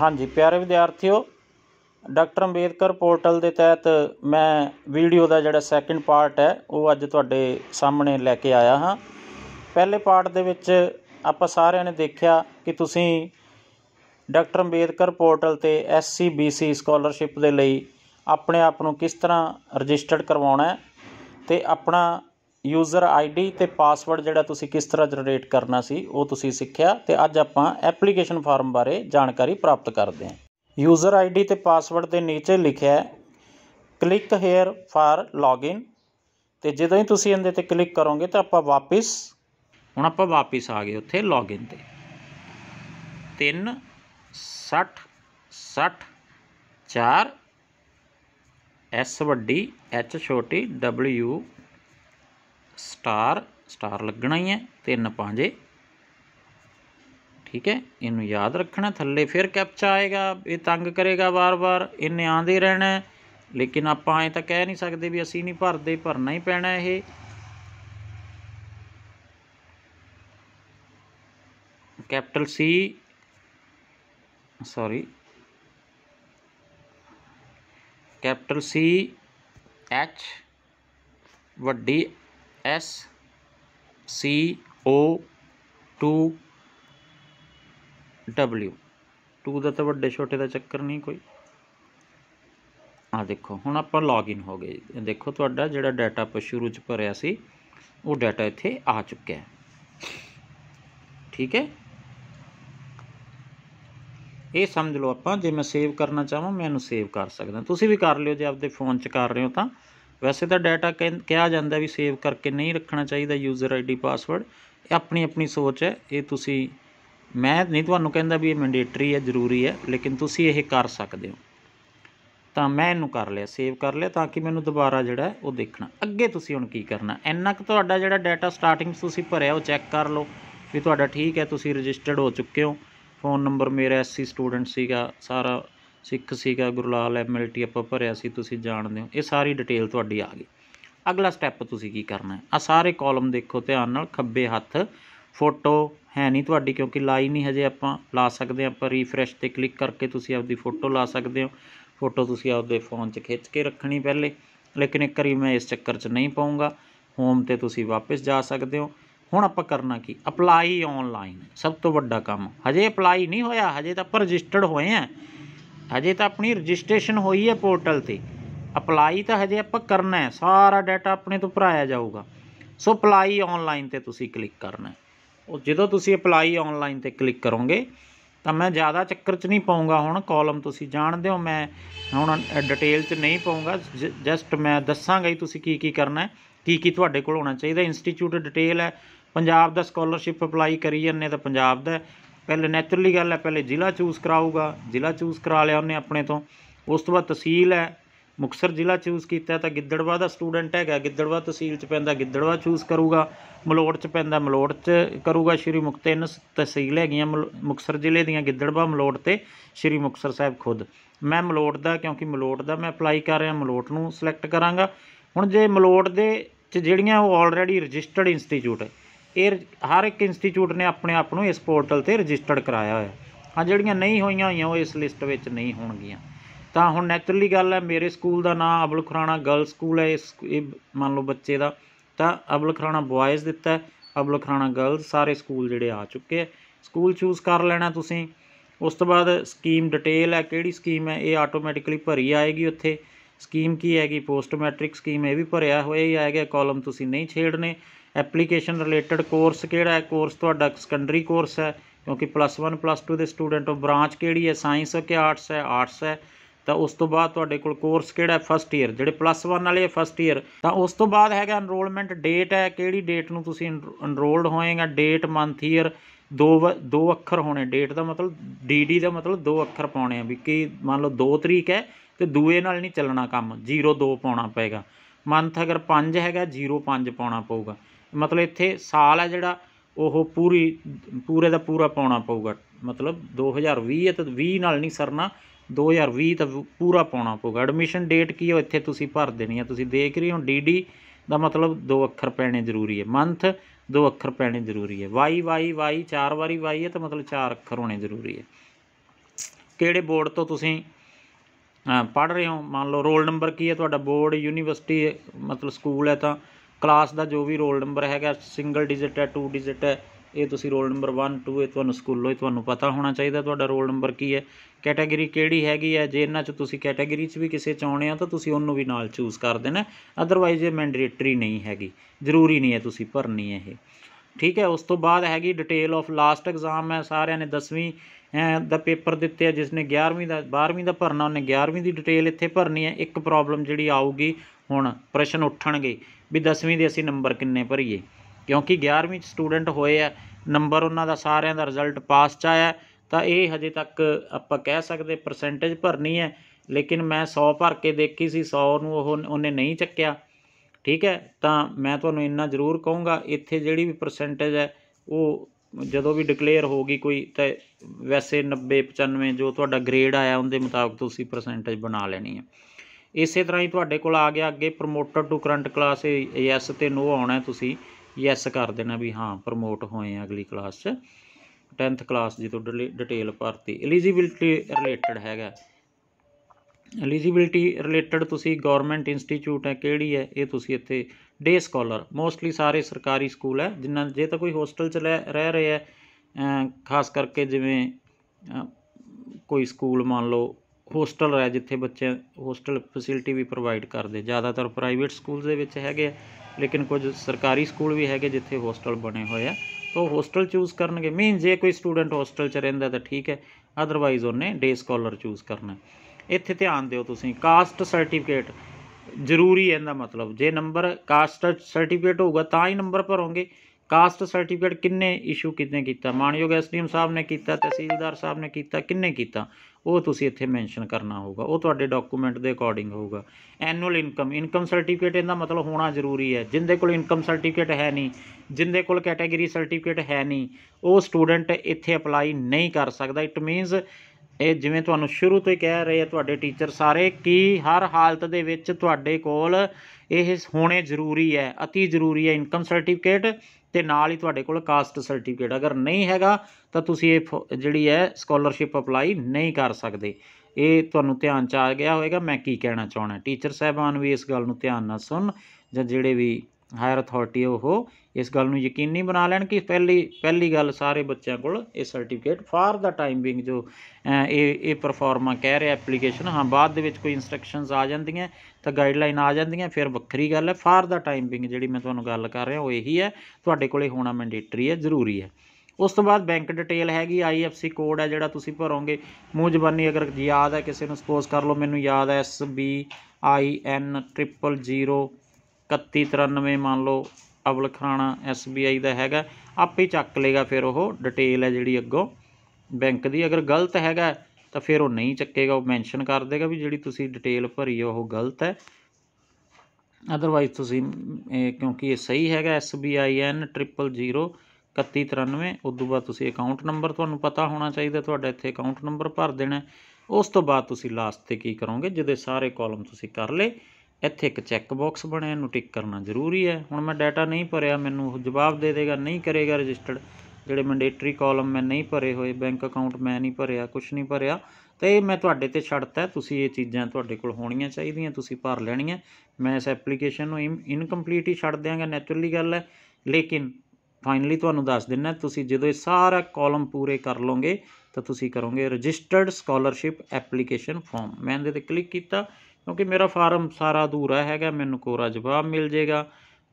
ਹਾਂਜੀ ਪਿਆਰੇ ਵਿਦਿਆਰਥੀਓ doctor Ambedkar portal ਦੇ ਤਹਿਤ ਮੈਂ ਵੀਡੀਓ ਦਾ ਜਿਹੜਾ ਸੈਕਿੰਡ ਪਾਰਟ ਹੈ ਉਹ ਅੱਜ ਤੁਹਾਡੇ ਸਾਹਮਣੇ ਲੈ ਕੇ ਆਇਆ ਹਾਂ ਪਹਿਲੇ ਪਾਰਟ ਦੇ ਵਿੱਚ ਆਪਾਂ ਸਾਰਿਆਂ ਨੇ ਦੇਖਿਆ ਕਿ ਤੁਸੀਂ ਡਾਕਟਰ ਅੰਬੇਦਕਰ ਪੋਰਟਲ ਤੇ ਐਸਸੀ ਬੀਸੀ ਸਕਾਲਰਸ਼ਿਪ ਦੇ ਲਈ ਆਪਣੇ ਆਪ ਨੂੰ ਕਿਸ ਤਰ੍ਹਾਂ ਰਜਿਸਟਰਡ ਕਰਵਾਉਣਾ ਹੈ ਤੇ ਆਪਣਾ ਯੂਜ਼ਰ ਆਈਡੀ ਤੇ ਪਾਸਵਰਡ ਜਿਹੜਾ ਤੁਸੀਂ ਕਿਸ ਤਰ੍ਹਾਂ ਜਨਰੇਟ ਕਰਨਾ ਸੀ ਉਹ ਤੁਸੀਂ ਸਿੱਖਿਆ ਤੇ ਅੱਜ ਆਪਾਂ ਐਪਲੀਕੇਸ਼ਨ ਫਾਰਮ ਬਾਰੇ ਜਾਣਕਾਰੀ ਪ੍ਰਾਪਤ ਕਰਦੇ ਹਾਂ ਯੂਜ਼ਰ ਆਈਡੀ ਤੇ ਪਾਸਵਰਡ ਦੇ ਨੀਚੇ ਲਿਖਿਆ ਹੈ ਕਲਿੱਕ ਹੇਅਰ ਫਾਰ ਲੌਗਇਨ ਤੇ ਜਦੋਂ ਹੀ ਤੁਸੀਂ ਇਹਦੇ ਤੇ ਕਲਿੱਕ ਕਰੋਗੇ ਤਾਂ ਆਪਾਂ ਵਾਪਿਸ ਹੁਣ ਆਪਾਂ ਵਾਪਿਸ ਆ ਗਏ ਉੱਥੇ ਲੌਗਇਨ ਤੇ 3 60 60 4 S ਵੱਡੀ H ਛੋਟੀ ਡਬਲਯੂ ਸਟਾਰ ਸਟਾਰ ਲੱਗਣਾ ਹੀ ਹੈ ਤਿੰਨ 5 ਠੀਕ ਹੈ ਇਹਨੂੰ ਯਾਦ ਰੱਖਣਾ ਥੱਲੇ ਫਿਰ ਕੈਪਚਾ ਆਏਗਾ ਇਹ ਤੰਗ ਕਰੇਗਾ ਵਾਰ-ਵਾਰ ਇਹਨੇ ਆਂਦੇ ਰਹਿਣਾ ਲੇਕਿਨ ਆਪਾਂ ਐ ਤਾਂ ਕਹਿ ਨਹੀਂ ਸਕਦੇ ਵੀ ਅਸੀਂ ਨਹੀਂ ਭਰਦੇ ਭਰਨਾ ਹੀ ਪੈਣਾ ਇਹ capital C sorry capital C H ਵੱਡੀ ਐਸ ਸੀ ਓ 2 ਡਬਲਯੂ 2 ਦਾ ਤਾਂ ਵੱਡੇ ਛੋਟੇ ਦਾ ਚੱਕਰ ਨਹੀਂ ਕੋਈ ਆ ਦੇਖੋ ਹੁਣ ਆਪਾਂ ਲੌਗਇਨ ਹੋ ਗਏ ਦੇਖੋ ਤੁਹਾਡਾ ਜਿਹੜਾ ਡਾਟਾ ਆਪਾਂ ਸ਼ੁਰੂ ਚ ਭਰਿਆ ਸੀ ਉਹ ਡਾਟਾ ਇੱਥੇ ਆ ਚੁੱਕਿਆ ਹੈ ਠੀਕ ਹੈ ਇਹ ਸਮਝ ਲਓ ਆਪਾਂ ਜੇ ਮੈਂ ਸੇਵ ਕਰਨਾ ਚਾਹਾਂ ਮੈਂ ਇਹਨੂੰ ਸੇਵ ਕਰ ਸਕਦਾ ਤੁਸੀਂ ਵੀ ਕਰ ਲਿਓ ਜੇ ਆਪਦੇ ਫੋਨ 'ਚ ਕਰ ਰਹੇ ਹੋ ਤਾਂ ਵੈਸੇ ਤਾਂ ਡਾਟਾ ਕਿਹਾ ਜਾਂਦਾ ਵੀ ਸੇਵ ਕਰਕੇ ਨਹੀਂ ਰੱਖਣਾ ਚਾਹੀਦਾ ਯੂਜ਼ਰ ਆਈਡੀ ਪਾਸਵਰਡ ਇਹ ਆਪਣੀ ਆਪਣੀ ਸੋਚ ਹੈ ਇਹ ਤੁਸੀਂ ਮੈਂ ਨਹੀਂ ਤੁਹਾਨੂੰ ਕਹਿੰਦਾ ਵੀ ਇਹ ਮੈਂਡੇਟਰੀ ਹੈ ਜ਼ਰੂਰੀ ਹੈ ਲੇਕਿਨ ਤੁਸੀਂ ਇਹ ਕਰ ਸਕਦੇ ਹੋ ਤਾਂ ਮੈਂ ਇਹਨੂੰ ਕਰ ਲਿਆ ਸੇਵ ਕਰ ਲਿਆ ਤਾਂ ਕਿ ਮੈਨੂੰ ਦੁਬਾਰਾ ਜਿਹੜਾ ਉਹ ਦੇਖਣਾ ਅੱਗੇ ਤੁਸੀਂ ਹੁਣ ਕੀ ਕਰਨਾ ਇੰਨਾ ਕੁ ਤੁਹਾਡਾ ਜਿਹੜਾ ਡਾਟਾ ਸਟਾਰਟਿੰਗ ਤੁਸੀਂ ਭਰਿਆ ਉਹ ਚੈੱਕ ਕਰ ਲਓ ਵੀ ਤੁਹਾਡਾ ਠੀਕ ਹੈ ਤੁਸੀਂ ਰਜਿਸਟਰਡ ਹੋ ਚੁੱਕੇ ਹੋ ਫੋਨ ਨੰਬਰ ਮੇਰਾ ਐਸਸੀ ਸਟੂਡੈਂਟ ਸੀਗਾ ਸਾਰਾ ਸਿੱਖ ਸੀਗਾ ਗੁਰਲਾਲ ਐਮਐਲਟੀ ਆਪਾਂ ਭਰਿਆ ਸੀ ਤੁਸੀਂ ਜਾਣਦੇ ਹੋ ਇਹ ਸਾਰੀ ਡਿਟੇਲ ਤੁਹਾਡੀ ਆ ਗਈ ਅਗਲਾ ਸਟੈਪ ਤੁਸੀਂ ਕੀ ਕਰਨਾ ਹੈ ਆ ਸਾਰੇ ਕਾਲਮ ਦੇਖੋ ਧਿਆਨ ਨਾਲ ਖੱਬੇ ਹੱਥ ਫੋਟੋ ਹੈ ਨਹੀਂ ਤੁਹਾਡੀ ਕਿਉਂਕਿ ਲਾਈ ਨਹੀਂ ਹਜੇ ਆਪਾਂ ਲਾ ਸਕਦੇ ਆਪਾਂ ਰੀਫਰੈਸ਼ ਤੇ ਕਲਿੱਕ ਕਰਕੇ ਤੁਸੀਂ ਆਪਦੀ ਫੋਟੋ ਲਾ ਸਕਦੇ ਹੋ ਫੋਟੋ ਤੁਸੀਂ ਆਪਦੇ ਫੋਨ 'ਚ ਖਿੱਚ ਕੇ ਰੱਖਣੀ ਪਹਿਲੇ ਲੇਕਿਨ ਇੱਕ ਵਾਰੀ ਮੈਂ ਇਸ ਚੱਕਰ 'ਚ ਨਹੀਂ ਪਾਉਂਗਾ ਹੋਮ ਤੇ ਤੁਸੀਂ ਵਾਪਸ ਜਾ ਸਕਦੇ ਹੋ ਹੁਣ ਆਪਾਂ ਕਰਨਾ ਕੀ ਅਪਲਾਈ ਆਨਲਾਈਨ ਸਭ ਤੋਂ ਵੱਡਾ ਕੰਮ ਹਜੇ ਅਪਲਾਈ ਨਹੀਂ ਹੋਇਆ ਹਜੇ ਤਾਂ ਆਪਾਂ ਰਜਿਸਟਰਡ ਹੋਏ ਆ ਹਜੇ ਤਾਂ ਆਪਣੀ ਰਜਿਸਟ੍ਰੇਸ਼ਨ ਹੋਈ ਹੈ ਪੋਰਟਲ ਤੇ ਅਪਲਾਈ ਤਾਂ ਹਜੇ ਆਪਾਂ ਕਰਨਾ ਹੈ ਸਾਰਾ ਡਾਟਾ ਆਪਣੇ ਤੋਂ ਭਰਾਇਆ ਜਾਊਗਾ ਸੋ ਅਪਲਾਈ ਆਨਲਾਈਨ ਤੇ ਤੁਸੀਂ ਕਲਿੱਕ ਕਰਨਾ ਉਹ ਜਦੋਂ ਤੁਸੀਂ ਅਪਲਾਈ ਆਨਲਾਈਨ ਤੇ ਕਲਿੱਕ ਕਰੋਗੇ ਤਾਂ ਮੈਂ ਜ਼ਿਆਦਾ ਚੱਕਰ 'ਚ ਨਹੀਂ ਪਾਉਂਗਾ ਹੁਣ ਕਾਲਮ ਤੁਸੀਂ ਜਾਣਦੇ ਹੋ ਮੈਂ ਹੁਣ ਡਿਟੇਲ 'ਚ ਨਹੀਂ ਪਾਉਂਗਾ ਜਸਟ ਮੈਂ ਦੱਸਾਂਗਾ ਹੀ ਤੁਸੀਂ ਕੀ ਕੀ ਕਰਨਾ ਹੈ ਕੀ ਕੀ ਤੁਹਾਡੇ ਕੋਲ ਹੋਣਾ ਚਾਹੀਦਾ ਇੰਸਟੀਚਿਊਟ ਡਿਟੇਲ ਹੈ ਪੰਜਾਬ ਦਾ ਸਕਾਲਰਸ਼ਿਪ ਅਪਲਾਈ ਕਰੀ ਜਾਂਦੇ ਤਾਂ ਪੰਜਾਬ ਦਾ ਪਹਿਲੇ ਨੇਚਰਲੀ ਗੱਲ ਹੈ ਪਹਿਲੇ ਜ਼ਿਲ੍ਹਾ ਚੂਜ਼ ਕਰਾਊਗਾ ਜ਼ਿਲ੍ਹਾ ਚੂਜ਼ ਕਰਾ ਲਿਆ ਉਹਨੇ ਆਪਣੇ ਤੋਂ ਉਸ ਤੋਂ ਬਾਅਦ ਤਹਿਸੀਲ ਹੈ ਮੁਕਸਰ ਜ਼ਿਲ੍ਹਾ ਚੂਜ਼ ਕੀਤਾ ਤਾਂ ਗਿੱਦੜਵਾ ਦਾ ਸਟੂਡੈਂਟ ਹੈਗਾ ਗਿੱਦੜਵਾ ਤਹਿਸੀਲ ਚ ਪੈਂਦਾ ਗਿੱਦੜਵਾ ਚੂਜ਼ ਕਰੂਗਾ ਮਲੋੜ ਚ ਪੈਂਦਾ ਮਲੋੜ ਚ ਕਰੂਗਾ ਸ਼੍ਰੀ ਮੁਕਤੇਨ ਤਹਿਸੀਲ ਹੈਗੀਆਂ ਮੁਕਸਰ ਜ਼ਿਲ੍ਹੇ ਦੀਆਂ ਗਿੱਦੜਵਾ ਮਲੋੜ ਤੇ ਸ਼੍ਰੀ ਮੁਕਸਰ ਸਾਹਿਬ ਖੁਦ ਮੈਂ ਮਲੋੜ ਦਾ ਕਿਉਂਕਿ ਮਲੋੜ ਦਾ ਮੈਂ ਅਪਲਾਈ ਕਰ ਰਿਹਾ ਮਲੋੜ ਨੂੰ ਸਿਲੈਕਟ ਕਰਾਂਗਾ ਹੁਣ ਜੇ ਮਲੋੜ ਦੇ ਚ ਜਿਹੜੀਆਂ ਉਹ ਆਲਰੇਡੀ ਰਜਿਸਟਰਡ ਇੰਸਟੀਚਿਊਟ ਹੈ ਇਹ ਹਰ ਇੱਕ ਇੰਸਟੀਚਿਊਟ ਨੇ ਆਪਣੇ ਆਪ ਨੂੰ ਇਸ ਪੋਰਟਲ ਤੇ ਰਜਿਸਟਰਡ ਕਰਾਇਆ ਹੋਇਆ ਹਾਂ ਜਿਹੜੀਆਂ ਨਹੀਂ ਹੋਈਆਂ ਹੋਈਆਂ ਉਹ ਇਸ ਲਿਸਟ ਵਿੱਚ ਨਹੀਂ ਹੋਣਗੀਆਂ ਤਾਂ ਹੁਣ ਨੈਚੁਰਲੀ ਗੱਲ ਹੈ ਮੇਰੇ ਸਕੂਲ ਦਾ ਨਾਮ ਅਬਲ ਖੁਰਾਣਾ ਗਰਲ ਸਕੂਲ ਹੈ ਇਸ ਇਹ ਮੰਨ ਲਓ ਬੱਚੇ ਦਾ ਤਾਂ ਅਬਲ ਖੁਰਾਣਾ ਬॉयਜ਼ ਦਿੱਤਾ ਅਬਲ ਖੁਰਾਣਾ ਗਰਲ ਸਾਰੇ ਸਕੂਲ ਜਿਹੜੇ ਆ ਚੁੱਕੇ ਆ ਸਕੂਲ ਚੂਜ਼ ਕਰ ਲੈਣਾ ਤੁਸੀਂ ਉਸ ਤੋਂ ਬਾਅਦ ਸਕੀਮ ਡਿਟੇਲ ਹੈ ਕਿਹੜੀ ਸਕੀਮ ਹੈ ਇਹ ਆਟੋਮੈਟਿਕਲੀ ਭਰੀ ਆਏਗੀ ਉੱਥੇ ਸਕੀਮ ਕੀ ਹੈਗੀ ਪੋਸਟ ਮੈਟ੍ਰਿਕ ਸਕੀਮ ਇਹ ਵੀ ਭਰਿਆ ਹੋਇਆ ਹੀ ਆਏਗਾ ਕਾਲਮ ਤੁਸੀਂ ਨਹੀਂ ਛੇੜਨੇ ਐਪਲੀਕੇਸ਼ਨ ਰਿਲੇਟਡ ਕੋਰਸ ਕਿਹੜਾ ਹੈ ਕੋਰਸ ਤੁਹਾਡਾ ਸੈਕੰਡਰੀ ਕੋਰਸ ਹੈ ਕਿਉਂਕਿ ਪਲੱਸ 1 ਪਲੱਸ 2 ਦੇ ਸਟੂਡੈਂਟ ਹੋ ਬ੍ਰਾਂਚ ਕਿਹੜੀ ਹੈ ਸਾਇੰਸ ਹੈ ਕਿ ਆਰਟਸ ਹੈ ਆਰਟਸ ਹੈ ਤਾਂ ਉਸ ਤੋਂ ਬਾਅਦ ਤੁਹਾਡੇ ਕੋਲ ਕੋਰਸ ਕਿਹੜਾ ਹੈ ਫਸਟ ਈਅਰ ਜਿਹੜੇ ਪਲੱਸ 1 ਵਾਲੇ ਫਸਟ ਈਅਰ ਤਾਂ ਉਸ ਤੋਂ ਬਾਅਦ ਹੈਗਾ ਐਨਰੋਲਮੈਂਟ ਡੇਟ ਹੈ ਕਿਹੜੀ ਡੇਟ ਨੂੰ ਤੁਸੀਂ ਐਨਰੋਲਡ ਹੋਏਗਾ ਡੇਟ ਮੰਥ ਈਅਰ ਦੋ ਦੋ ਅੱਖਰ ਹੋਣੇ ਡੇਟ ਦਾ ਮਤਲਬ ਡੀਡੀ ਦਾ ਮਤਲਬ ਦੋ ਅੱਖਰ ਪਾਉਣੇ ਆ ਵੀ ਕਿ ਮੰਨ ਲਓ 2 ਤਰੀਕ ਹੈ ਤੇ ਦੂਏ ਨਾਲ ਨਹੀਂ ਚੱਲਣਾ ਕੰਮ 02 ਪਾਉਣਾ ਪਏਗਾ ਮੰਥ ਅਗਰ 5 ਹੈਗਾ 05 ਪਾਉਣਾ ਪਊਗਾ ਮਤਲਬ ਇੱਥੇ ਸਾਲ ਹੈ ਜਿਹੜਾ ਉਹ ਪੂਰੀ ਪੂਰੇ ਦਾ ਪੂਰਾ ਪਾਉਣਾ ਪਊਗਾ ਮਤਲਬ 2020 ਹੈ ਤਾਂ 20 ਨਾਲ ਨਹੀਂ ਸਰਨਾ 2020 ਤਾਂ ਪੂਰਾ ਪਾਉਣਾ ਪਊਗਾ ਐਡਮਿਸ਼ਨ ਡੇਟ ਕੀ ਹੈ ਇੱਥੇ ਤੁਸੀਂ ਭਰ ਦੇਣੀ ਹੈ ਤੁਸੀਂ ਦੇਖ ਰਹੇ ਹੋ ਡੀਡੀ ਦਾ ਮਤਲਬ ਦੋ ਅੱਖਰ ਪੈਣੇ ਜ਼ਰੂਰੀ ਹੈ ਮੰਥ ਦੋ ਅੱਖਰ ਪੈਣੇ ਜ਼ਰੂਰੀ ਹੈ ਵਾਈ ਵਾਈ ਵਾਈ ਚਾਰ ਵਾਰੀ ਵਾਈ ਹੈ ਤਾਂ ਮਤਲਬ ਚਾਰ ਅੱਖਰ ਹੋਣੇ ਜ਼ਰੂਰੀ ਹੈ ਕਿਹੜੇ ਬੋਰਡ ਤੋਂ ਤੁਸੀਂ ਪੜ੍ਹ ਰਹੇ ਹੋ ਮੰਨ ਲਓ ਰੋਲ ਨੰਬਰ ਕੀ ਹੈ ਤੁਹਾਡਾ ਬੋਰਡ ਯੂਨੀਵਰਸਿਟੀ ਮਤਲਬ ਸਕੂਲ ਹੈ ਤਾਂ ਕਲਾਸ ਦਾ ਜੋ ਵੀ ਰੋਲ ਨੰਬਰ ਹੈਗਾ ਸਿੰਗਲ ਡਿਜਿਟ ਹੈ ਟੂ ਡਿਜਿਟ ਹੈ ਇਹ ਤੁਸੀਂ ਰੋਲ ਨੰਬਰ 1 2 ਇਹ ਤੁਹਾਨੂੰ ਸਕੂਲੋਂ ਹੀ ਤੁਹਾਨੂੰ ਪਤਾ ਹੋਣਾ ਚਾਹੀਦਾ ਤੁਹਾਡਾ ਰੋਲ ਨੰਬਰ ਕੀ ਹੈ ਕੈਟਾਗਰੀ ਕਿਹੜੀ ਹੈਗੀ ਹੈ ਜੇ ਇਹਨਾਂ 'ਚ ਤੁਸੀਂ ਕੈਟਾਗਰੀ 'ਚ ਵੀ ਕਿਸੇ 'ਚ ਆ ਤਾਂ ਤੁਸੀਂ ਉਹਨੂੰ ਵੀ ਨਾਲ ਚੂਜ਼ ਕਰ ਦੇਣਾ ਅਦਰਵਾਈਜ਼ ਇਹ ਮੈਂਡੇਟਰੀ ਨਹੀਂ ਹੈਗੀ ਜ਼ਰੂਰੀ ਨਹੀਂ ਹੈ ਤੁਸੀਂ ਭਰਨੀ ਹੈ ਇਹ ਠੀਕ ਹੈ ਉਸ ਤੋਂ ਬਾਅਦ ਹੈਗੀ ਡਿਟੇਲ ਆਫ ਲਾਸਟ ਐਗਜ਼ਾਮ ਹੈ ਸਾਰਿਆਂ ਨੇ 10ਵੀਂ ਦਾ ਪੇਪਰ ਦਿੱਤੇ ਆ ਜਿਸ ਨੇ 11ਵੀਂ ਦਾ 12ਵੀਂ ਦਾ ਭਰਨਾ ਉਹਨੇ 11ਵੀਂ ਦੀ ਡਿਟੇਲ ਇੱਥੇ ਭਰਨੀ ਹੈ ਇੱਕ ਪ੍ਰੋਬਲਮ ਜਿਹੜੀ ਆਊਗੀ ਹੁਣ ਪ੍ਰਸ਼ਨ ਉੱਠਣਗੇ ਵੀ 10ਵੀਂ ਦੇ ਅਸੀਂ ਨੰਬਰ ਕਿੰਨੇ ਭਰੀਏ ਕਿਉਂਕਿ 11ਵੀਂ ਚ ਸਟੂਡੈਂਟ ਹੋਏ ਆ ਨੰਬਰ ਉਹਨਾਂ ਦਾ ਸਾਰਿਆਂ ਦਾ ਰਿਜ਼ਲਟ ਪਾਸ ਚ ਆਇਆ ਤਾਂ ਇਹ ਹਜੇ ਤੱਕ ਆਪਾਂ ਕਹਿ ਸਕਦੇ ਪਰਸੈਂਟੇਜ ਭਰਨੀ ਹੈ ਲੇਕਿਨ ਮੈਂ 100 ਭਰ ਕੇ ਦੇਖੀ ਸੀ 100 ਨੂੰ ਉਹ ਉਹਨੇ ਨਹੀਂ ਚੱਕਿਆ ਠੀਕ ਹੈ ਤਾਂ ਮੈਂ ਤੁਹਾਨੂੰ ਇੰਨਾ ਜ਼ਰੂਰ ਕਹੂੰਗਾ ਇੱਥੇ ਜਿਹੜੀ ਵੀ ਪਰਸੈਂਟੇਜ ਹੈ ਉਹ ਜਦੋਂ ਵੀ ਡਿਕਲੇਅਰ ਹੋਗੀ ਕੋਈ ਤਾਂ ਵੈਸੇ 90 95 ਜੋ ਤੁਹਾਡਾ ਗ੍ਰੇਡ ਆਇਆ ਉਹਦੇ ਮੁਤਾਬਕ ਤੁਸੀਂ ਪਰਸੈਂਟੇਜ ਬਣਾ ਲੈਣੀ ਹੈ ਇਸੇ ਤਰ੍ਹਾਂ ਹੀ ਤੁਹਾਡੇ ਕੋਲ ਆ ਗਿਆ ਅੱਗੇ promoted to current class yes ਤੇ ਨੋ ਆਉਣਾ ਤੁਸੀਂ ਯੈਸ ਕਰ ਦੇਣਾ ਵੀ ਹਾਂ ਪ੍ਰੋਮੋਟ ਹੋਏ ਆ ਅਗਲੀ ਕਲਾਸ 'ਚ 10th ਕਲਾਸ ਤੋਂ ਡਿਟੇਲ ਭਰਤੀ ਐਲੀਜੀਬਿਲਟੀ ਰਿਲੇਟਡ ਹੈਗਾ ਐਲੀਜੀਬਿਲਟੀ ਰਿਲੇਟਡ ਤੁਸੀਂ ਗਵਰਨਮੈਂਟ ਇੰਸਟੀਚਿਊਟ ਹੈ ਕਿਹੜੀ ਹੈ ਇਹ ਤੁਸੀਂ ਇੱਥੇ ਡੇ ਸਕਾਲਰ ਮੋਸਟਲੀ ਸਾਰੇ ਸਰਕਾਰੀ ਸਕੂਲ ਹੈ ਜਿਨ੍ਹਾਂ ਜੇ ਤਾਂ ਕੋਈ ਹੋਸਟਲ 'ਚ ਰਹਿ ਰਹੇ ਹੈ ਖਾਸ ਕਰਕੇ ਜਿਵੇਂ ਕੋਈ ਸਕੂਲ ਮੰਨ ਲਓ ਹੋਸਟਲ ਹੈ ਜਿੱਥੇ ਬੱਚੇ ਹੋਸਟਲ ਫੈਸਿਲਿਟੀ ਵੀ ਪ੍ਰੋਵਾਈਡ ਕਰਦੇ ਜ਼ਿਆਦਾਤਰ ਪ੍ਰਾਈਵੇਟ ਸਕੂਲ ਦੇ ਵਿੱਚ ਹੈਗੇ ਆ ਲੇਕਿਨ ਕੁਝ ਸਰਕਾਰੀ ਸਕੂਲ ਵੀ ਹੈਗੇ ਜਿੱਥੇ ਹੋਸਟਲ ਬਣੇ ਹੋਏ ਆ ਤਾਂ ਹੋਸਟਲ ਚੂਜ਼ ਕਰਨਗੇ ਮੀਨ ਜੇ ਕੋਈ ਸਟੂਡੈਂਟ ਹੋਸਟਲ 'ਚ ਰਹਿੰਦਾ ਤਾਂ ਠੀਕ ਹੈ ਅਦਰਵਾਈਜ਼ ਉਹਨੇ ਡੇ ਸਕਾਲਰ ਚੂਜ਼ ਕਰਨਾ ਇੱਥੇ ਧਿਆਨ ਦਿਓ ਤੁਸੀਂ ਕਾਸਟ ਸਰਟੀਫਿਕੇਟ ਜ਼ਰੂਰੀ ਹੈ ਇਹਦਾ ਮਤਲਬ ਜੇ ਨੰਬਰ ਕਾਸਟ ਸਰਟੀਫਿਕੇਟ ਹੋਊਗਾ ਤਾਂ ਹੀ ਨੰਬਰ ਭਰੋਗੇ ਕਾਸਟ ਸਰਟੀਫਿਕੇਟ ਕਿੰਨੇ ਇਸ਼ੂ ਕਿਤੇ ਕੀਤਾ ਮਾਨਯੋਗ ਐਸਡੀਐਮ ਸਾਹਿਬ ਨੇ ਕੀਤਾ ਤਹਿਸੀਲਦਾਰ ਸਾਹਿਬ ਨੇ ਕੀਤਾ ਕਿੰਨੇ ਕੀਤਾ ਉਹ ਤੁਸੀਂ ਇੱਥੇ ਮੈਂਸ਼ਨ ਕਰਨਾ ਹੋਊਗਾ ਉਹ ਤੁਹਾਡੇ ਡਾਕੂਮੈਂਟ ਦੇ ਅਕੋਰਡਿੰਗ ਹੋਊਗਾ ਐਨੂਅਲ ਇਨਕਮ ਇਨਕਮ ਸਰਟੀਫਿਕੇਟ ਇਹਦਾ ਮਤਲਬ ਹੋਣਾ ਜ਼ਰੂਰੀ ਹੈ ਜਿੰਦੇ ਕੋਲ ਇਨਕਮ ਸਰਟੀਫਿਕੇਟ ਹੈ ਨਹੀਂ ਜਿੰਦੇ ਕੋਲ ਕੈਟਾਗਰੀ ਸਰਟੀਫਿਕੇਟ ਹੈ ਨਹੀਂ ਉਹ ਸਟੂਡੈਂਟ ਇੱਥੇ ਅਪਲਾਈ ਨਹੀਂ ਕਰ ਸਕਦਾ ਇਟ ਮੀਨਸ ਇਹ ਜਿਵੇਂ ਤੁਹਾਨੂੰ ਸ਼ੁਰੂ ਤੋਂ ਹੀ ਕਹਿ ਰਹੇ ਆ ਤੁਹਾਡੇ ਟੀਚਰ ਸਾਰੇ ਕਿ ਹਰ ਹਾਲਤ ਦੇ ਵਿੱਚ ਤੁਹਾਡੇ ਕੋਲ ਇਹ ਹੋਣੇ ਜ਼ਰੂਰੀ ਹੈ অতি ਜ਼ਰੂਰੀ ਹੈ ਇਨਕਮ ਸਰਟੀਫਿਕੇਟ ਤੇ ਨਾਲ ਹੀ ਤੁਹਾਡੇ ਕੋਲ ਕਾਸਟ ਸਰਟੀਫਿਕੇਟ ਅਗਰ ਨਹੀਂ ਹੈਗਾ ਤਾਂ ਤੁਸੀਂ ਇਹ ਜਿਹੜੀ ਹੈ ਸਕਾਲਰਸ਼ਿਪ ਅਪਲਾਈ ਨਹੀਂ ਕਰ ਸਕਦੇ ਇਹ ਤੁਹਾਨੂੰ ਧਿਆਨ ਚ ਆ ਗਿਆ ਹੋਵੇਗਾ ਮੈਂ ਕੀ ਕਹਿਣਾ ਚਾਹਣਾ ਟੀਚਰ ਸਹਿਬਾਨ ਵੀ ਇਸ ਗੱਲ ਨੂੰ ਧਿਆਨ ਨਾਲ ਸੁਣ ਜਾਂ ਜਿਹੜੇ ਵੀ ਹਾਇਰ ਅਥਾਰਟੀ ਉਹ ਇਸ ਗੱਲ ਨੂੰ ਯਕੀਨੀ ਬਣਾ ਲੈਣ ਕਿ ਪਹਿਲੀ ਪਹਿਲੀ ਗੱਲ ਸਾਰੇ ਬੱਚਿਆਂ ਕੋਲ ਇਹ certificate for the time being ਜੋ ਇਹ ਇਹ ਪਰਫਾਰਮਾ ਕਹਿ ਰਿਹਾ ਐਪਲੀਕੇਸ਼ਨ ਹਾਂ ਬਾਅਦ ਦੇ ਵਿੱਚ ਕੋਈ ਇਨਸਟਰਕਸ਼ਨਸ ਆ ਜਾਂਦੀਆਂ ਤਾਂ ਗਾਈਡਲਾਈਨ ਆ ਜਾਂਦੀਆਂ ਫਿਰ ਵੱਖਰੀ ਗੱਲ ਹੈ ਫਾਰ ਦਾ ਟਾਈਮ ਬਿੰਗ ਜਿਹੜੀ ਮੈਂ ਤੁਹਾਨੂੰ ਗੱਲ ਕਰ ਰਿਹਾ ਉਹ ਇਹੀ ਹੈ ਤੁਹਾਡੇ ਕੋਲੇ ਹੋਣਾ ਮੈਂਡੇਟਰੀ ਹੈ ਜ਼ਰੂਰੀ ਹੈ ਉਸ ਤੋਂ ਬਾਅਦ ਬੈਂਕ ਡਿਟੇਲ ਹੈਗੀ ਆਈਐਫਸੀ ਕੋਡ ਹੈ ਜਿਹੜਾ ਤੁਸੀਂ ਭਰੋਗੇ ਮੂੰਹ ਜ਼ਬਾਨੀ ਅਗਰ ਯਾਦ ਹੈ ਕਿਸੇ ਨੂੰ ਸਪੋਜ਼ ਕਰ ਲਓ ਮੈਨੂੰ ਯਾਦ ਹੈ S B I N triple 3193 ਮੰਨ ਲਓ ਅਵਲ ਖਰਾਣਾ ਆਈ ਦਾ ਹੈਗਾ ਆਪੇ ਚੱਕ ਲੇਗਾ ਫਿਰ ਉਹ ਡਿਟੇਲ ਹੈ ਜਿਹੜੀ ਅੱਗੋਂ ਬੈਂਕ ਦੀ ਅਗਰ ਗਲਤ ਹੈਗਾ ਤਾਂ ਫਿਰ ਉਹ ਨਹੀਂ ਚੱਕੇਗਾ ਉਹ ਮੈਂਸ਼ਨ ਕਰ ਦੇਗਾ ਵੀ ਜਿਹੜੀ ਤੁਸੀਂ ਡਿਟੇਲ ਭਰੀ ਉਹ ਗਲਤ ਹੈ ਅਦਰਵਾਈਜ਼ ਤੁਸੀਂ ਕਿਉਂਕਿ ਇਹ ਸਹੀ ਹੈਗਾ SBIN 000 3193 ਉਸ ਤੋਂ ਬਾਅਦ ਤੁਸੀਂ ਅਕਾਊਂਟ ਨੰਬਰ ਤੁਹਾਨੂੰ ਪਤਾ ਹੋਣਾ ਚਾਹੀਦਾ ਤੁਹਾਡਾ ਇੱਥੇ ਅਕਾਊਂਟ ਨੰਬਰ ਭਰ ਦੇਣਾ ਉਸ ਤੋਂ ਬਾਅਦ ਤੁਸੀਂ ਲਾਸਟ ਤੇ ਕੀ ਕਰੋਗੇ ਜਿਹਦੇ ਸਾਰੇ ਕਾਲਮ ਤੁਸੀਂ ਕਰ ਲਏ ਇੱਥੇ ਇੱਕ ਚੈੱਕ ਬਾਕਸ ਬਣਿਆ ਇਹਨੂੰ ਟਿਕ ਕਰਨਾ ਜ਼ਰੂਰੀ ਹੈ ਹੁਣ ਮੈਂ ਡਾਟਾ ਨਹੀਂ ਭਰਿਆ ਮੈਨੂੰ ਉਹ ਜਵਾਬ ਦੇ ਦੇਗਾ ਨਹੀਂ ਕਰੇਗਾ ਰਜਿਸਟਰਡ ਜਿਹੜੇ ਮੈਂਡੇਟਰੀ ਕਾਲਮ ਮੈਂ ਨਹੀਂ ਭਰੇ ਹੋਏ ਬੈਂਕ ਅਕਾਊਂਟ ਮੈਂ ਨਹੀਂ ਭਰਿਆ ਕੁਝ ਨਹੀਂ ਭਰਿਆ ਤੇ ਇਹ ਮੈਂ ਤੁਹਾਡੇ ਤੇ ਛੱਡਤਾ ਤੁਸੀਂ ਇਹ ਚੀਜ਼ਾਂ ਤੁਹਾਡੇ ਕੋਲ ਹੋਣੀਆਂ ਚਾਹੀਦੀਆਂ ਤੁਸੀਂ ਭਰ ਲੈਣੀਆਂ ਮੈਂ ਇਸ ਐਪਲੀਕੇਸ਼ਨ ਨੂੰ ਇਨਕੰਪਲੀਟ ਹੀ ਛੱਡ ਦਿਆਂਗਾ ਨੈਚੁਰਲੀ ਗੱਲ ਹੈ ਲੇਕਿਨ ਫਾਈਨਲੀ ਤੁਹਾਨੂੰ ਦੱਸ ਦਿੰਨਾ ਤੁਸੀਂ ਜਦੋਂ ਇਹ ਸਾਰਾ ਕਾਲਮ ਪੂਰੇ ਕਰ ਲਓਗੇ ਤਾਂ ਤੁਸੀਂ ਕਰੋਗੇ ਰਜਿਸਟਰਡ ਸਕਾਲਰਸ਼ਿਪ ਐਪਲੀਕੇਸ਼ਨ ਫਾਰਮ ਮੈਂ ਇਹਦੇ ਤੇ ਕਲਿੱਕ ਕੀਤਾ ਕਿਉਂਕਿ ਮੇਰਾ ਫਾਰਮ ਸਾਰਾ ਅਧੂਰਾ ਹੈਗਾ ਮੈਨੂੰ ਕੋਰਾ ਜਵਾਬ ਮਿਲ ਜੇਗਾ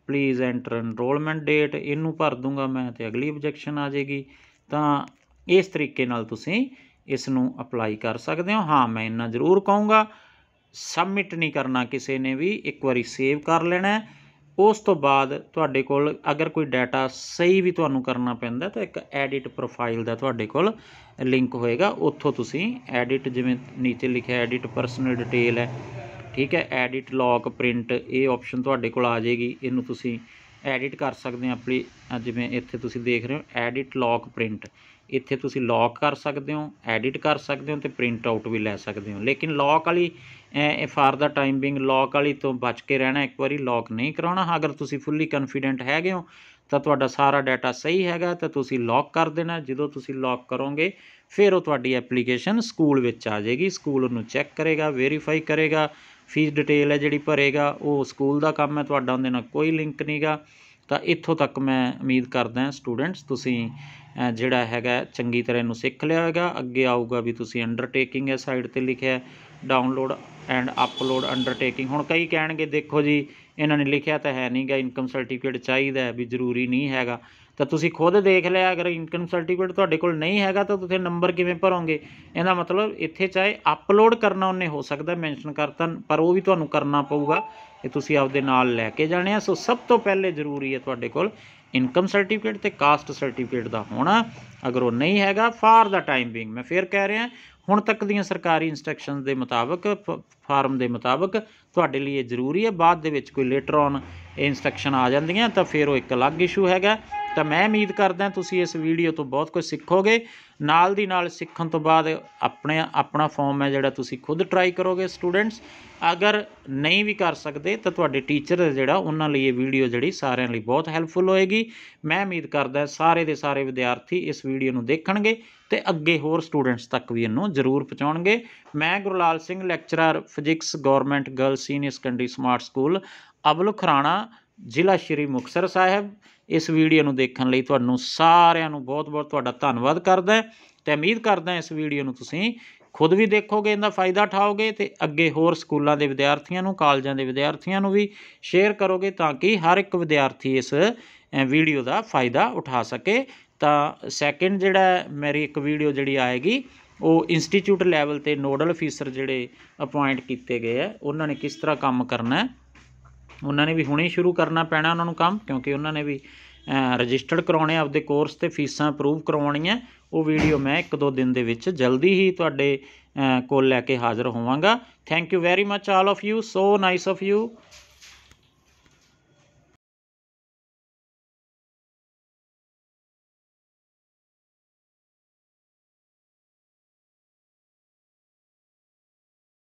ਪਲੀਜ਼ ਐਂਟਰ ਐਨਰੋਲਮੈਂਟ ਡੇਟ ਇਹਨੂੰ ਭਰ ਦੂੰਗਾ ਮੈਂ ਤੇ ਅਗਲੀ ਆਬਜੈਕਸ਼ਨ ਆ ਜੇਗੀ ਤਾਂ ਇਸ ਤਰੀਕੇ ਨਾਲ ਤੁਸੀਂ ਇਸ ਨੂੰ ਅਪਲਾਈ ਕਰ ਸਕਦੇ ਹੋ ਹਾਂ ਮੈਂ ਇਹਨਾਂ ਜ਼ਰੂਰ ਕਹੂੰਗਾ ਸਬਮਿਟ ਨਹੀਂ ਕਰਨਾ ਕਿਸੇ ਨੇ ਵੀ ਇੱਕ ਵਾਰੀ ਸੇਵ ਕਰ ਲੈਣਾ ਉਸ ਤੋਂ ਬਾਅਦ ਤੁਹਾਡੇ ਕੋਲ ਅਗਰ ਕੋਈ ਡਾਟਾ ਸਹੀ ਵੀ ਤੁਹਾਨੂੰ ਕਰਨਾ ਪੈਂਦਾ ਤਾਂ ਇੱਕ ਐਡਿਟ ਪ੍ਰੋਫਾਈਲ ਦਾ ਤੁਹਾਡੇ ਕੋਲ ਲਿੰਕ ਹੋਏਗਾ ਉੱਥੋਂ ਤੁਸੀਂ ਐਡਿਟ ਜਿਵੇਂ ਨੀਚੇ ਲਿਖਿਆ ਐਡਿਟ ਪਰਸਨਲ ਡਿਟੇਲ ਹੈ ਠੀਕ ਹੈ ਐਡਿਟ ਲੌਕ ਪ੍ਰਿੰਟ ਇਹ ਆਪਸ਼ਨ ਤੁਹਾਡੇ ਕੋਲ ਆ ਜਾਏਗੀ ਇਹਨੂੰ ਤੁਸੀਂ ਐਡਿਟ ਕਰ ਸਕਦੇ ਆ ਆਪਣੀ ਜਿਵੇਂ ਇੱਥੇ ਤੁਸੀਂ ਦੇਖ ਰਹੇ ਹੋ ਐਡਿਟ ਲੌਕ ਪ੍ਰਿੰਟ ਇੱਥੇ ਤੁਸੀਂ ਲੌਕ ਕਰ ਸਕਦੇ ਹੋ ਐਡਿਟ ਕਰ ਸਕਦੇ ਹੋ ਤੇ ਪ੍ਰਿੰਟ ਆਊਟ ਵੀ ਲੈ ਸਕਦੇ ਹੋ ਲੇਕਿਨ ਲੌਕ ਵਾਲੀ for the time being lock ਵਾਲੀ ਤੋਂ ਬਚ ਕੇ ਰਹਿਣਾ ਇੱਕ ਵਾਰੀ ਲੌਕ ਨਹੀਂ ਕਰਾਉਣਾ ਅਗਰ ਤੁਸੀਂ ਫੁੱਲੀ ਕੰਫੀਡੈਂਟ ਹੈਗੇ ਹੋ ਤਾਂ ਤੁਹਾਡਾ ਸਾਰਾ ਡਾਟਾ ਸਹੀ ਹੈਗਾ ਤਾਂ ਤੁਸੀਂ ਲੌਕ ਕਰ ਦੇਣਾ ਜਦੋਂ ਤੁਸੀਂ ਲੌਕ ਕਰੋਗੇ ਫਿਰ ਉਹ ਤੁਹਾਡੀ ਐਪਲੀਕੇਸ਼ਨ ਸਕੂਲ ਵਿੱਚ ਆ ਜਾਏਗੀ ਸਕੂਲ ਉਹਨੂੰ ਚੈੱਕ ਕਰੇਗਾ ਵੈਰੀਫਾਈ ਕਰੇਗਾ ਫੀਸ ਡਿਟੇਲ ਹੈ ਜਿਹੜੀ ਭਰੇਗਾ ਉਹ ਸਕੂਲ ਦਾ ਕੰਮ ਹੈ ਤੁਹਾਡਾ ਉਹਦੇ ਨਾਲ ਕੋਈ ਲਿੰਕ ਨਹੀਂਗਾ ਤਾਂ ਇੱਥੋਂ ਤੱਕ ਮੈਂ ਉਮੀਦ ਕਰਦਾ ਸਟੂਡੈਂਟਸ ਤੁਸੀਂ ਜਿਹੜਾ ਹੈਗਾ ਚੰਗੀ ਤਰ੍ਹਾਂ ਇਹਨੂੰ ਸਿੱਖ ਲਿਆ ਹੋਵੇਗਾ ਅੱਗੇ ਆਊਗਾ ਵੀ ਤੁਸੀਂ ਅੰਡਰਟੇਕਿੰਗ ਹੈ ਸਾਈਡ ਤੇ ਲਿਖਿਆ ਡਾਊਨਲੋਡ ਐਂਡ ਅਪਲੋਡ ਅੰਡਰਟੇਕਿੰਗ ਹੁਣ ਕਈ ਕਹਿਣਗੇ ਦੇਖੋ ਜੀ ਇਹਨਾਂ ਨੇ ਲਿਖਿਆ ਤਾਂ ਹੈ ਨਹੀਂਗਾ ਇਨਕਮ ਸਰਟੀਫਿਕੇਟ ਚਾਹੀਦਾ ਵੀ ਜ਼ਰੂਰੀ ਨਹੀਂ ਹੈਗਾ ਤਾਂ ਤੁਸੀਂ ਖੁਦ ਦੇਖ ਲਿਆ ਅਗਰ ਇਨਕਮ ਸਰਟੀਫਿਕੇਟ ਤੁਹਾਡੇ ਕੋਲ ਨਹੀਂ ਹੈਗਾ ਤਾਂ ਤੁਸੀਂ ਨੰਬਰ ਕਿਵੇਂ ਭਰੋਗੇ ਇਹਦਾ ਮਤਲਬ ਇੱਥੇ ਚਾਹੇ ਅਪਲੋਡ ਕਰਨਾ ਉਹਨੇ ਹੋ ਸਕਦਾ ਮੈਂਸ਼ਨ ਕਰਤਾ ਪਰ ਉਹ ਵੀ ਤੁਹਾਨੂੰ ਕਰਨਾ ਪਊਗਾ ਇਹ ਤੁਸੀਂ ਆਪਦੇ ਨਾਲ ਲੈ ਕੇ ਜਾਣੇ ਆ ਸੋ ਸਭ ਤੋਂ ਪਹਿਲੇ ਜ਼ਰੂਰੀ ਹੈ ਤੁਹਾਡੇ ਕੋਲ ਇਨਕਮ ਸਰਟੀਫਿਕੇਟ ਤੇ ਕਾਸਟ ਸਰਟੀਫਿਕੇਟ ਦਾ ਹੋਣਾ ਅਗਰ ਉਹ ਨਹੀਂ ਹੈਗਾ ਫਾਰ ਦਾ ਟਾਈਮ ਬੀਇੰਗ ਮੈਂ ਫੇਰ ਕਹਿ ਰਿਹਾ ਹੁਣ ਤੱਕ ਦੀਆਂ ਸਰਕਾਰੀ ਇਨਸਟਰਕਸ਼ਨਸ ਦੇ ਮੁਤਾਬਕ ਫਾਰਮ ਦੇ ਮੁਤਾਬਕ ਤੁਹਾਡੇ ਲਈ ਇਹ ਜ਼ਰੂਰੀ ਹੈ ਬਾਅਦ ਦੇ ਵਿੱਚ ਕੋਈ ਲੇਟਰ ਔਨ ਇਨਸਟਰਕਸ਼ਨ ਆ ਜਾਂਦੀਆਂ ਤਾਂ ਫਿਰ ਉਹ ਇੱਕ ਅਲੱਗ ਇਸ਼ੂ ਹੈਗਾ ਤਾਂ ਮੈਂ ਉਮੀਦ ਕਰਦਾ ਤੁਸੀਂ ਇਸ ਵੀਡੀਓ ਤੋਂ ਬਹੁਤ ਕੁਝ ਸਿੱਖੋਗੇ ਨਾਲ ਦੀ ਨਾਲ ਸਿੱਖਣ ਤੋਂ ਬਾਅਦ ਆਪਣੇ ਆਪਣਾ ਫਾਰਮ ਹੈ ਜਿਹੜਾ ਤੁਸੀਂ ਖੁਦ ਟਰਾਈ ਕਰੋਗੇ ਸਟੂਡੈਂਟਸ ਅਗਰ ਨਹੀਂ ਵੀ ਕਰ ਸਕਦੇ ਤਾਂ ਤੁਹਾਡੇ ਟੀਚਰ ਜਿਹੜਾ ਉਹਨਾਂ ਲਈ ਇਹ ਵੀਡੀਓ ਜਿਹੜੀ ਸਾਰਿਆਂ ਲਈ ਬਹੁਤ ਹੈਲਪਫੁਲ ਹੋਏਗੀ ਮੈਂ ਉਮੀਦ ਕਰਦਾ ਸਾਰੇ ਦੇ ਸਾਰੇ ਵਿਦਿਆਰਥੀ ਇਸ ਵੀਡੀਓ ਨੂੰ ਦੇਖਣਗੇ ਤੇ ਅੱਗੇ ਹੋਰ ਸਟੂਡੈਂਟਸ ਤੱਕ ਵੀ ਇਹਨੂੰ ਜ਼ਰੂਰ ਪਹੁੰਚਾਉਣਗੇ ਮੈਂ Gurlal Singh lecturer physics government girl senior secondary smart school Ablu Kharana ਜ਼ਿਲ੍ਹਾ ਸ਼੍ਰੀ ਮੁਕਤਸਰ ਸਾਹਿਬ ਇਸ ਵੀਡੀਓ ਨੂੰ ਦੇਖਣ ਲਈ ਤੁਹਾਨੂੰ ਸਾਰਿਆਂ ਨੂੰ ਬਹੁਤ-ਬਹੁਤ ਤੁਹਾਡਾ ਧੰਨਵਾਦ ਕਰਦਾ ਤੇ ਉਮੀਦ ਕਰਦਾ ਇਸ ਵੀਡੀਓ ਨੂੰ ਤੁਸੀਂ ਖੁਦ ਵੀ ਦੇਖੋਗੇ ਇਹਦਾ ਫਾਇਦਾ ਠਾਓਗੇ ਤੇ ਅੱਗੇ ਹੋਰ ਸਕੂਲਾਂ ਦੇ ਵਿਦਿਆਰਥੀਆਂ ਨੂੰ ਕਾਲਜਾਂ ਦੇ ਵਿਦਿਆਰਥੀਆਂ ਨੂੰ ਵੀ ਸ਼ੇਅਰ ਕਰੋਗੇ ਤਾਂ ਕਿ ਹਰ ਇੱਕ ਵਿਦਿਆਰਥੀ ਇਸ ਵੀਡੀਓ ਦਾ ਫਾਇਦਾ ਉਠਾ ਸਕੇ ਤਾਂ ਸੈਕਿੰਡ ਜਿਹੜਾ ਮੇਰੀ ਇੱਕ ਵੀਡੀਓ ਜਿਹੜੀ ਆਏਗੀ ਉਹ ਇੰਸਟੀਚਿਊਟ ਲੈਵਲ ਤੇ ਨੋਡਲ ਅਫੀਸਰ ਜਿਹੜੇ ਅਪਾਇੰਟ ਕੀਤੇ ਗਏ ਆ ਉਹਨਾਂ ਨੇ ਕਿਸ ਤਰ੍ਹਾਂ ਕੰਮ ਕਰਨਾ ਹੈ ਉਹਨਾਂ ਨੇ ਵੀ ਹੁਣੇ ਸ਼ੁਰੂ ਕਰਨਾ ਪੈਣਾ ਉਹਨਾਂ ਨੂੰ ਕੰਮ ਕਿਉਂਕਿ ਉਹਨਾਂ ਨੇ ਵੀ ਰਜਿਸਟਰਡ ਕਰਾਉਣੇ ਆਪਦੇ ਕੋਰਸ ਤੇ ਫੀਸਾਂ ਅਪਰੂਵ ਕਰਵਾਉਣੀਆਂ ਉਹ ਵੀਡੀਓ ਮੈਂ ਇੱਕ ਦੋ ਦਿਨ ਦੇ ਵਿੱਚ ਜਲਦੀ ਹੀ ਤੁਹਾਡੇ ਕੋਲ ਲੈ ਕੇ ਹਾਜ਼ਰ ਹੋਵਾਂਗਾ thank you very much all of you so nice of you